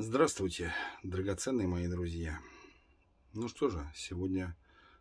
Здравствуйте, драгоценные мои друзья. Ну что же, сегодня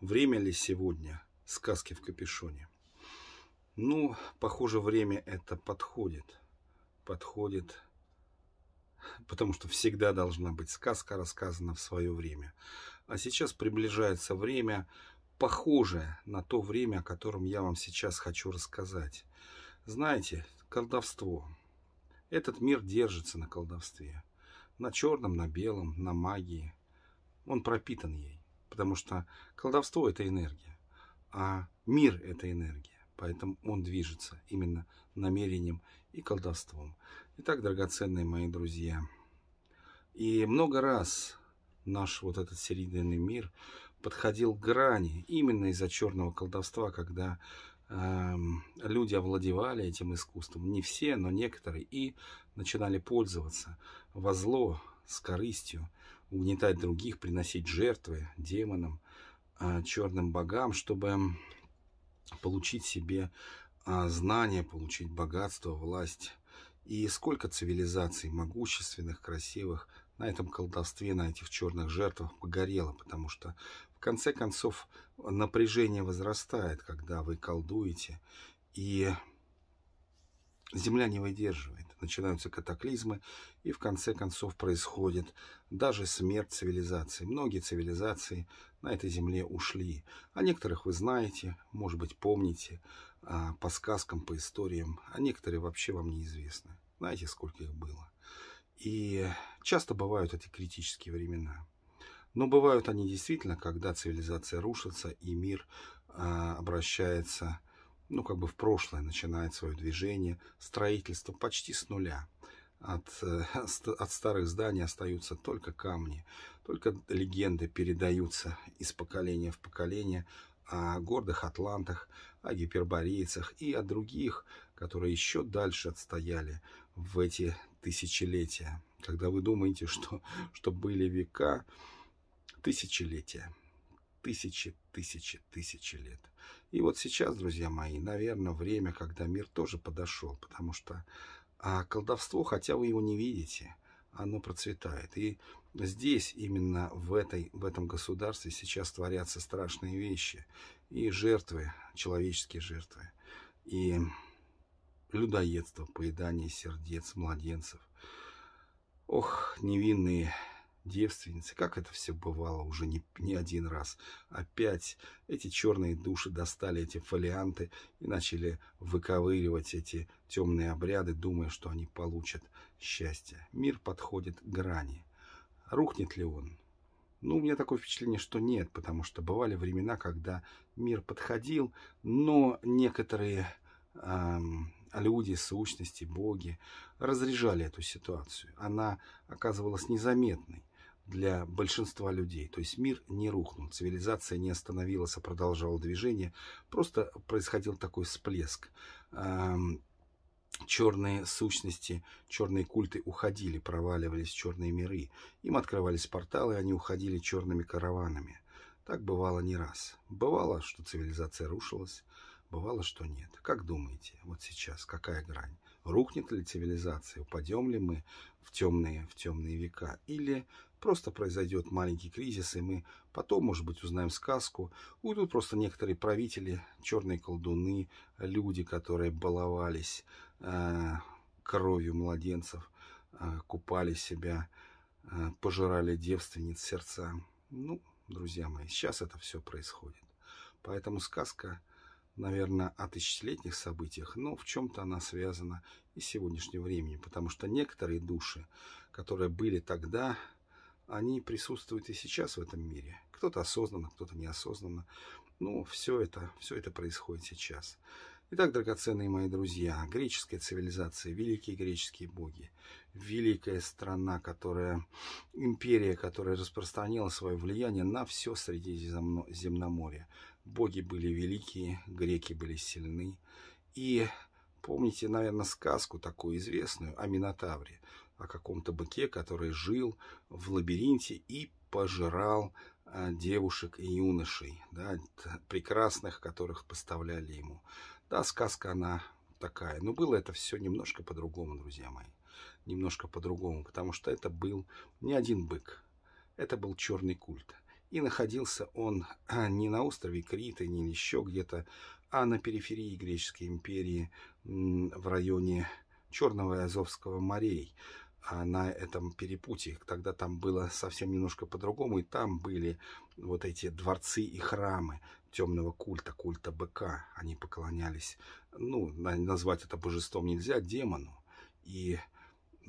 время ли сегодня сказки в капюшоне? Ну, похоже, время это подходит. Подходит, потому что всегда должна быть сказка рассказана в свое время. А сейчас приближается время, похожее на то время, о котором я вам сейчас хочу рассказать. Знаете, колдовство. Этот мир держится на колдовстве на черном, на белом, на магии. Он пропитан ей, потому что колдовство – это энергия, а мир – это энергия. Поэтому он движется именно намерением и колдовством. Итак, драгоценные мои друзья, и много раз наш вот этот серединный мир подходил к грани именно из-за черного колдовства, когда люди овладевали этим искусством, не все, но некоторые, и начинали пользоваться во зло, с корыстью, угнетать других, приносить жертвы демонам, а, черным богам, чтобы получить себе а, знания, получить богатство, власть. И сколько цивилизаций могущественных, красивых на этом колдовстве, на этих черных жертвах погорело, потому что в конце концов напряжение возрастает, когда вы колдуете, и земля не выдерживает. Начинаются катаклизмы, и в конце концов происходит даже смерть цивилизации. Многие цивилизации на этой земле ушли. О некоторых вы знаете, может быть, помните а, по сказкам, по историям, а некоторые вообще вам неизвестны. Знаете, сколько их было. И часто бывают эти критические времена. Но бывают они действительно, когда цивилизация рушится и мир э, обращается, ну, как бы в прошлое, начинает свое движение, строительство почти с нуля. От, э, от старых зданий остаются только камни, только легенды передаются из поколения в поколение о гордых атлантах, о гиперборейцах и о других, которые еще дальше отстояли в эти тысячелетия. Когда вы думаете, что, что были века, тысячелетия. Тысячи, тысячи, тысячи лет. И вот сейчас, друзья мои, наверное, время, когда мир тоже подошел, потому что а колдовство, хотя вы его не видите, оно процветает. И здесь, именно в, этой, в этом государстве сейчас творятся страшные вещи. И жертвы, человеческие жертвы, и людоедство, поедание сердец младенцев. Ох, невинные девственницы, как это все бывало уже не, не один раз. Опять эти черные души достали эти фолианты и начали выковыривать эти темные обряды, думая, что они получат счастье. Мир подходит к грани. Рухнет ли он? Ну, у меня такое впечатление, что нет, потому что бывали времена, когда мир подходил, но некоторые эм, люди, сущности, боги разряжали эту ситуацию. Она оказывалась незаметной для большинства людей. То есть мир не рухнул, цивилизация не остановилась, а продолжала движение. Просто происходил такой всплеск. Черные сущности, черные культы уходили, проваливались в черные миры. Им открывались порталы, они уходили черными караванами. Так бывало не раз. Бывало, что цивилизация рушилась, бывало, что нет. Как думаете, вот сейчас, какая грань? Рухнет ли цивилизация, упадем ли мы в темные, в темные века, или просто произойдет маленький кризис, и мы потом, может быть, узнаем сказку. Уйдут просто некоторые правители, черные колдуны, люди, которые баловались э, кровью младенцев, э, купали себя, э, пожирали девственниц сердца. Ну, друзья мои, сейчас это все происходит. Поэтому сказка наверное, о тысячелетних событиях, но в чем-то она связана и с сегодняшним временем, потому что некоторые души, которые были тогда, они присутствуют и сейчас в этом мире. Кто-то осознанно, кто-то неосознанно. Ну, все это, все это происходит сейчас. Итак, драгоценные мои друзья, греческая цивилизация, великие греческие боги, великая страна, которая, империя, которая распространила свое влияние на все Средиземноморье, боги были великие, греки были сильны. И помните, наверное, сказку такую известную о Минотавре, о каком-то быке, который жил в лабиринте и пожирал а, девушек и юношей, да, прекрасных, которых поставляли ему. Да, сказка она такая, но было это все немножко по-другому, друзья мои. Немножко по-другому, потому что это был не один бык, это был черный культ. И находился он а, не на острове Крита, не еще где-то, а на периферии Греческой империи, в районе Черного и Азовского морей, а на этом перепутье. Тогда там было совсем немножко по-другому, и там были вот эти дворцы и храмы темного культа, культа быка. Они поклонялись, ну, назвать это божеством нельзя, демону. И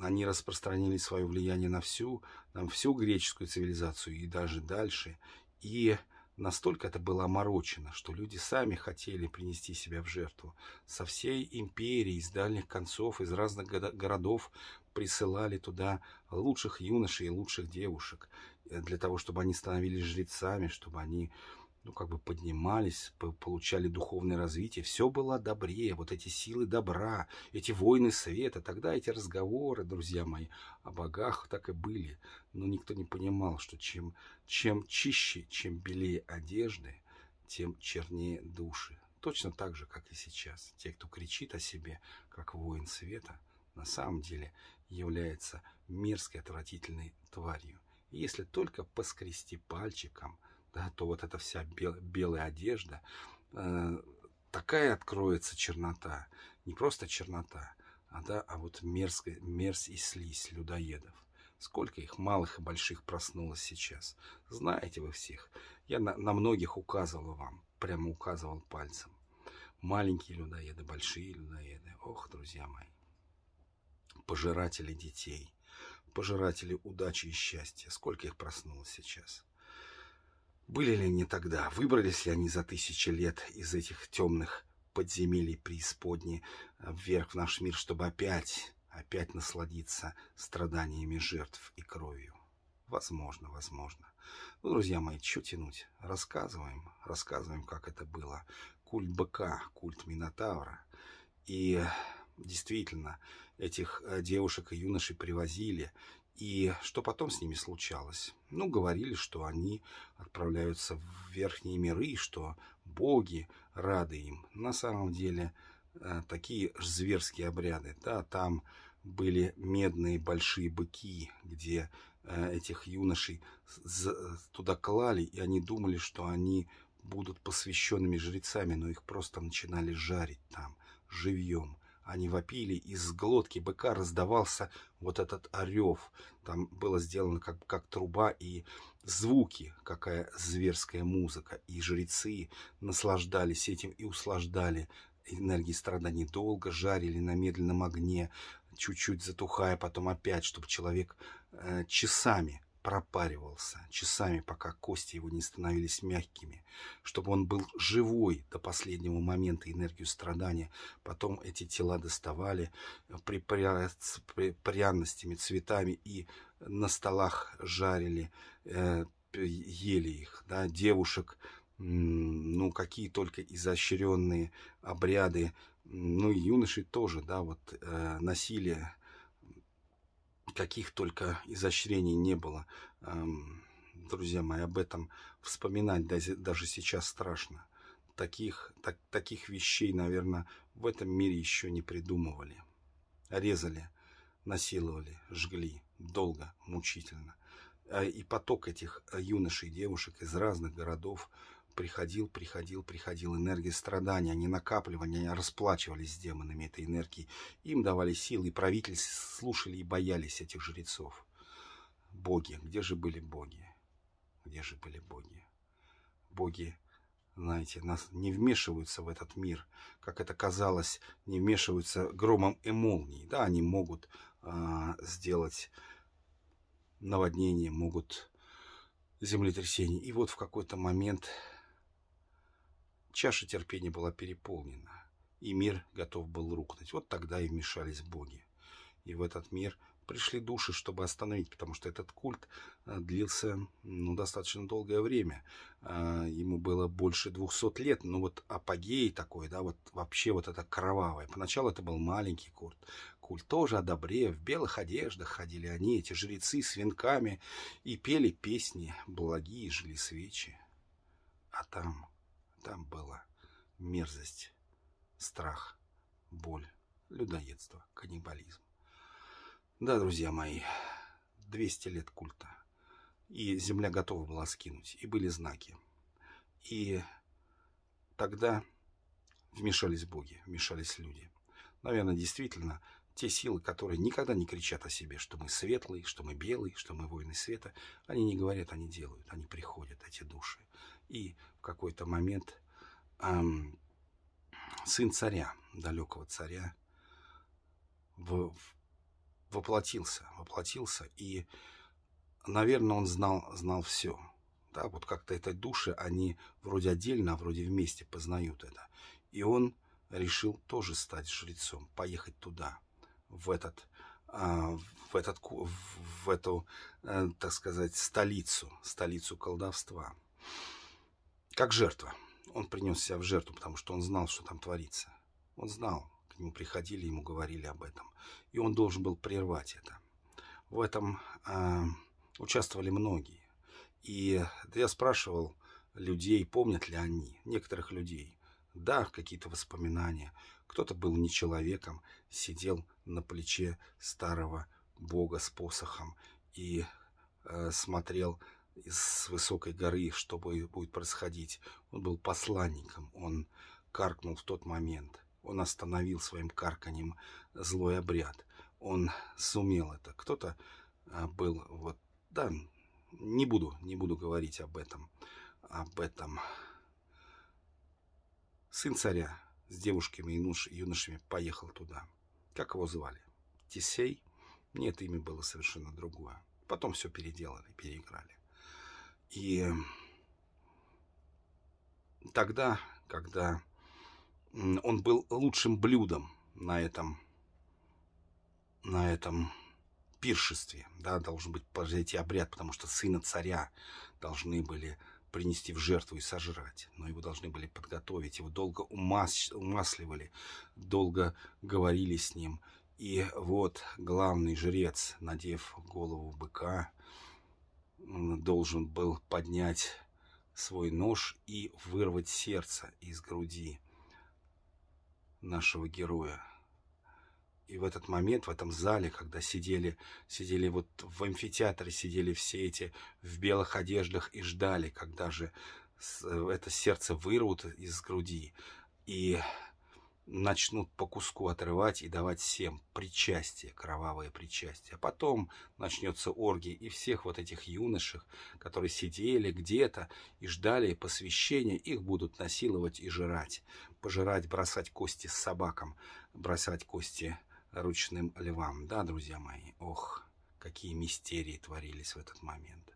они распространили свое влияние на всю, на всю греческую цивилизацию и даже дальше. И настолько это было оморочено, что люди сами хотели принести себя в жертву. Со всей империи, из дальних концов, из разных городов присылали туда лучших юношей и лучших девушек э, для того, чтобы они становились жрецами, чтобы они ну, как бы поднимались, получали духовное развитие, все было добрее, вот эти силы добра, эти войны света, тогда эти разговоры, друзья мои, о богах так и были, но никто не понимал, что чем, чем чище, чем белее одежды, тем чернее души. Точно так же, как и сейчас. Те, кто кричит о себе, как воин света, на самом деле является мерзкой, отвратительной тварью. И если только поскрести пальчиком – да, то вот эта вся бел, белая одежда, э, такая откроется чернота, не просто чернота, а, да, а вот мерзкая, мерз и слизь людоедов. Сколько их малых и больших проснулось сейчас. Знаете вы всех. Я на, на многих указывал вам, прямо указывал пальцем. Маленькие людоеды, большие людоеды. Ох, друзья мои. Пожиратели детей, пожиратели удачи и счастья. Сколько их проснулось сейчас. Были ли они тогда, выбрались ли они за тысячи лет из этих темных подземелий преисподней э, вверх в наш мир, чтобы опять, опять насладиться страданиями жертв и кровью? Возможно, возможно. Ну, друзья мои, что тянуть? Рассказываем, рассказываем, как это было. Культ быка, культ Минотавра. И э, действительно, этих э, девушек и юношей привозили и что потом с ними случалось? Ну, говорили, что они отправляются в верхние миры, и что боги рады им. На самом деле, э, такие зверские обряды. Да, там были медные большие быки, где э, этих юношей туда клали, и они думали, что они будут посвященными жрецами, но их просто начинали жарить там живьем. Они вопили, из глотки быка раздавался вот этот орев. Там было сделано как, как труба и звуки, какая зверская музыка. И жрецы наслаждались этим и услаждали энергии страданий. Долго жарили на медленном огне, чуть-чуть затухая, потом опять, чтобы человек э, часами пропаривался часами, пока кости его не становились мягкими, чтобы он был живой до последнего момента энергию страдания. Потом эти тела доставали э, при, пряностями, цветами и на столах жарили, э, ели их, да, девушек, ну, какие только изощренные обряды, ну, и юноши тоже, да, вот э, насилие каких только изощрений не было. Друзья мои, об этом вспоминать даже сейчас страшно. Таких, так, таких вещей, наверное, в этом мире еще не придумывали. Резали, насиловали, жгли. Долго, мучительно. А, и поток этих юношей и девушек из разных городов – приходил, приходил, приходил. Энергия страдания, они а накапливания, они расплачивались с демонами этой энергии. Им давали силы, и правители слушали и боялись этих жрецов. Боги, где же были боги? Где же были боги? Боги, знаете, нас не вмешиваются в этот мир, как это казалось, не вмешиваются громом и молнией. Да, они могут э, сделать наводнение, могут землетрясение, И вот в какой-то момент Чаша терпения была переполнена, и мир готов был рухнуть. Вот тогда и вмешались боги. И в этот мир пришли души, чтобы остановить, потому что этот культ э, длился ну, достаточно долгое время. А, ему было больше 200 лет, но ну, вот апогей такой, да, вот вообще вот это кровавое. Поначалу это был маленький культ, культ тоже о добре, в белых одеждах ходили они, эти жрецы с венками, и пели песни, благие жили свечи. А там там была мерзость, страх, боль, людоедство, каннибализм. Да, друзья мои, 200 лет культа. И земля готова была скинуть, и были знаки. И тогда вмешались боги, вмешались люди. Наверное, действительно, те силы, которые никогда не кричат о себе, что мы светлые, что мы белые, что мы воины света, они не говорят, они делают, они приходят, эти души. И в какой-то момент эм, сын царя, далекого царя, в, воплотился, воплотился. И, наверное, он знал, знал все. Да, вот как-то этой души, они вроде отдельно, а вроде вместе познают это. И он решил тоже стать жрецом, поехать туда, в этот, а, в, этот, в эту, э, так сказать, столицу, столицу колдовства. Как жертва. Он принес себя в жертву, потому что он знал, что там творится. Он знал, к нему приходили, ему говорили об этом. И он должен был прервать это. В этом э, участвовали многие. И я спрашивал людей, помнят ли они, некоторых людей. Да, какие-то воспоминания. Кто-то был не человеком, сидел на плече старого бога с посохом и э, смотрел из высокой горы, что будет происходить. Он был посланником, он каркнул в тот момент. Он остановил своим карканем злой обряд. Он сумел это. Кто-то а, был вот... Да, не буду, не буду говорить об этом. Об этом. Сын царя с девушками и юнош, юношами поехал туда. Как его звали? Тисей. Нет, имя было совершенно другое. Потом все переделали, переиграли. И тогда, когда он был лучшим блюдом на этом, на этом пиршестве, да, должен быть произойти обряд, потому что сына царя должны были принести в жертву и сожрать, но его должны были подготовить, его долго умас... умасливали, долго говорили с ним. И вот главный жрец, надев голову быка, должен был поднять свой нож и вырвать сердце из груди нашего героя. И в этот момент, в этом зале, когда сидели, сидели вот в амфитеатре, сидели все эти в белых одеждах и ждали, когда же э, это сердце вырвут из груди. И начнут по куску отрывать и давать всем причастие, кровавое причастие. А потом начнется оргия и всех вот этих юношек, которые сидели где-то и ждали посвящения, их будут насиловать и жрать. Пожирать, бросать кости с собакам, бросать кости ручным львам. Да, друзья мои, ох, какие мистерии творились в этот момент.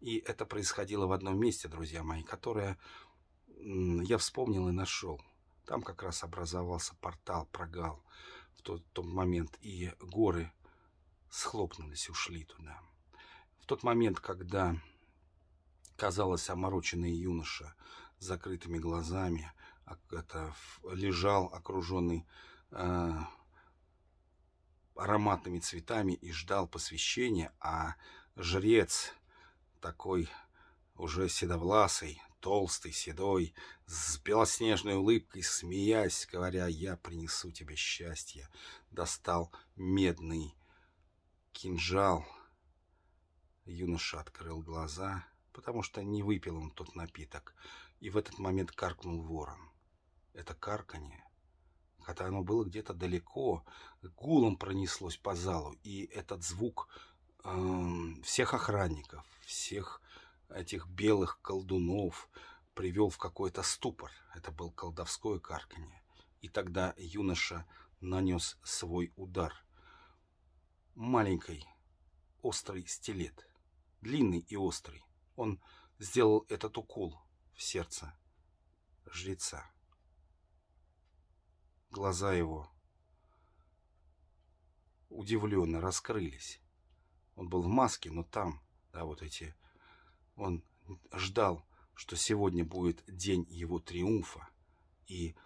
И это происходило в одном месте, друзья мои, которое я вспомнил и нашел – там как раз образовался портал, прогал в тот, тот момент, и горы схлопнулись, ушли туда. В тот момент, когда, казалось, омороченный юноша с закрытыми глазами а это, лежал, окруженный э, ароматными цветами и ждал посвящения, а жрец такой уже седовласый, толстый, седой, с белоснежной улыбкой, смеясь, говоря «Я принесу тебе счастье», достал медный кинжал. Юноша открыл глаза, потому что не выпил он тот напиток, и в этот момент каркнул ворон. Это карканье хотя оно было где-то далеко, гулом пронеслось по залу, и этот звук э, всех охранников, всех этих белых колдунов привел в какой-то ступор. Это был колдовское карканье. И тогда юноша нанес свой удар. Маленький, острый стилет. Длинный и острый. Он сделал этот укол в сердце жреца. Глаза его удивленно раскрылись. Он был в маске, но там, да, вот эти он ждал, что сегодня будет день его триумфа, и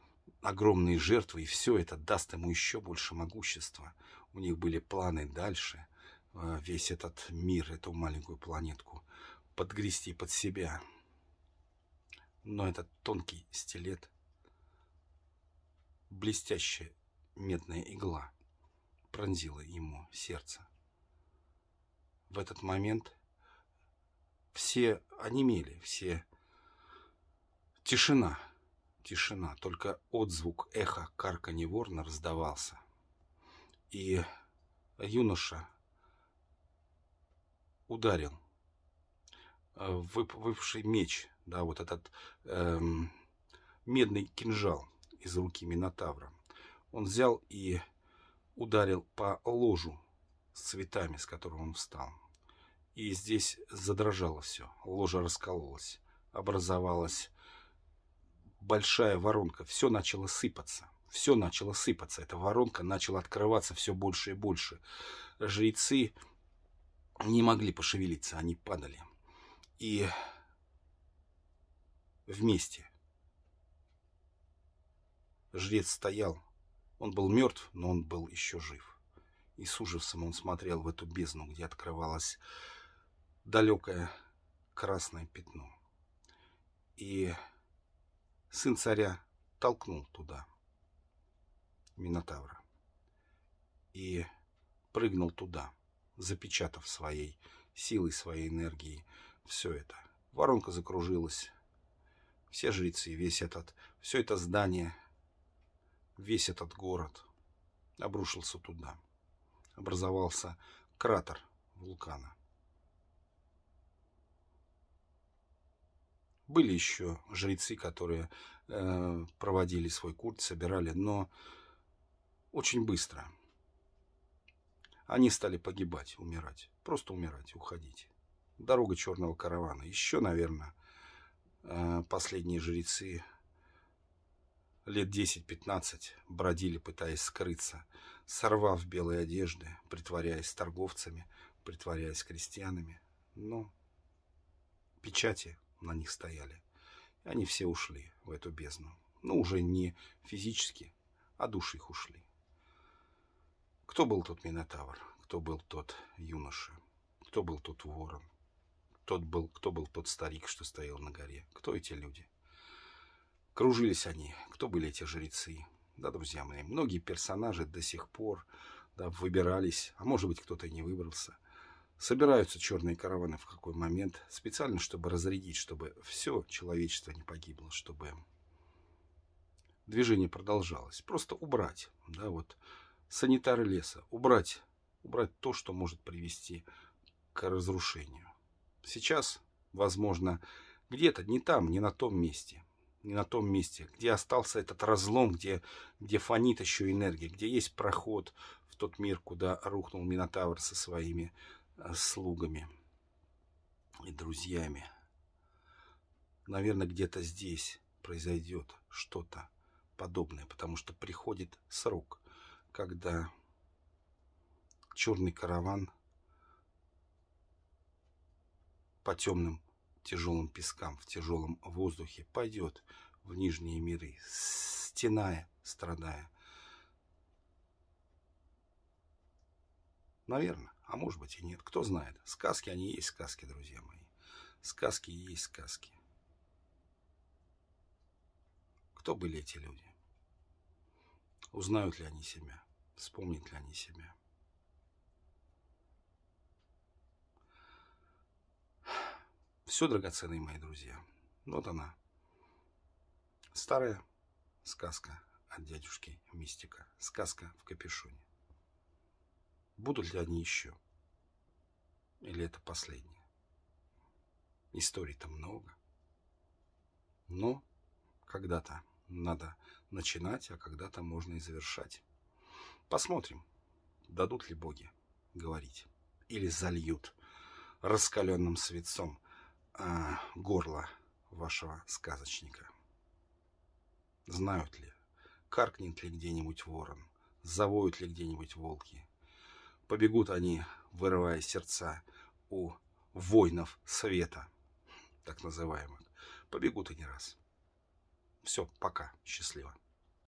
огромные жертвы, и все это даст ему еще больше могущества. У них были планы дальше, э, весь этот мир, эту маленькую планетку подгрести под себя. Но этот тонкий стилет, блестящая медная игла пронзила ему сердце. В этот момент – все онемели, все... Тишина. Тишина. Только отзвук эхо карканье ворна раздавался. И юноша ударил э, выпавший меч, да, вот этот эм, медный кинжал из руки Минотавра. Он взял и ударил по ложу с цветами, с которого он встал и здесь задрожало все. Ложа раскололась, образовалась большая воронка, все начало сыпаться. Все начало сыпаться, эта воронка начала открываться все больше и больше. Жрецы не могли пошевелиться, они падали. И вместе. Жрец стоял. Он был мертв, но он был еще жив. И с ужасом он смотрел в эту бездну, где открывалась далекое красное пятно. И сын царя толкнул туда Минотавра и прыгнул туда, запечатав своей силой, своей энергией все это. Воронка закружилась. Все и весь этот, все это здание, весь этот город обрушился туда. Образовался кратер вулкана. Были еще жрецы, которые э, проводили свой курт, собирали, но очень быстро. Они стали погибать, умирать. Просто умирать, уходить. Дорога черного каравана. Еще, наверное, э, последние жрецы лет 10-15 бродили, пытаясь скрыться, сорвав белые одежды, притворяясь торговцами, притворяясь крестьянами. Но печати на них стояли. И они все ушли в эту бездну. но ну, уже не физически, а души их ушли. Кто был тот Минотавр? Кто был тот юноша? Кто был тот ворон? Тот был, кто был тот старик, что стоял на горе? Кто эти люди? Кружились они. Кто были эти жрецы? Да, друзья мои, многие персонажи до сих пор да, выбирались, а может быть, кто-то и не выбрался – Собираются черные караваны в какой момент, специально, чтобы разрядить, чтобы все человечество не погибло, чтобы движение продолжалось. Просто убрать, да, вот санитары леса, убрать, убрать то, что может привести к разрушению. Сейчас, возможно, где-то не там, не на том месте, не на том месте, где остался этот разлом, где, где фонит еще энергия, где есть проход в тот мир, куда рухнул Минотавр со своими Э, слугами и друзьями. Наверное, где-то здесь произойдет что-то подобное, потому что приходит срок, когда черный караван по темным тяжелым пескам, в тяжелом воздухе пойдет в нижние миры, стеная, страдая. Наверное. А может быть и нет, кто знает. Сказки, они есть сказки, друзья мои. Сказки и есть сказки. Кто были эти люди? Узнают ли они себя? Вспомнят ли они себя? Все, драгоценные мои друзья. Вот она. Старая сказка от дядюшки Мистика. Сказка в капюшоне. Будут ли они еще? Или это последнее? Историй-то много. Но когда-то надо начинать, а когда-то можно и завершать. Посмотрим, дадут ли боги говорить. Или зальют раскаленным свинцом а, горло вашего сказочника. Знают ли, каркнет ли где-нибудь ворон, завоют ли где-нибудь волки, побегут они, вырывая сердца у воинов света, так называемых. Побегут они раз. Все, пока, счастливо.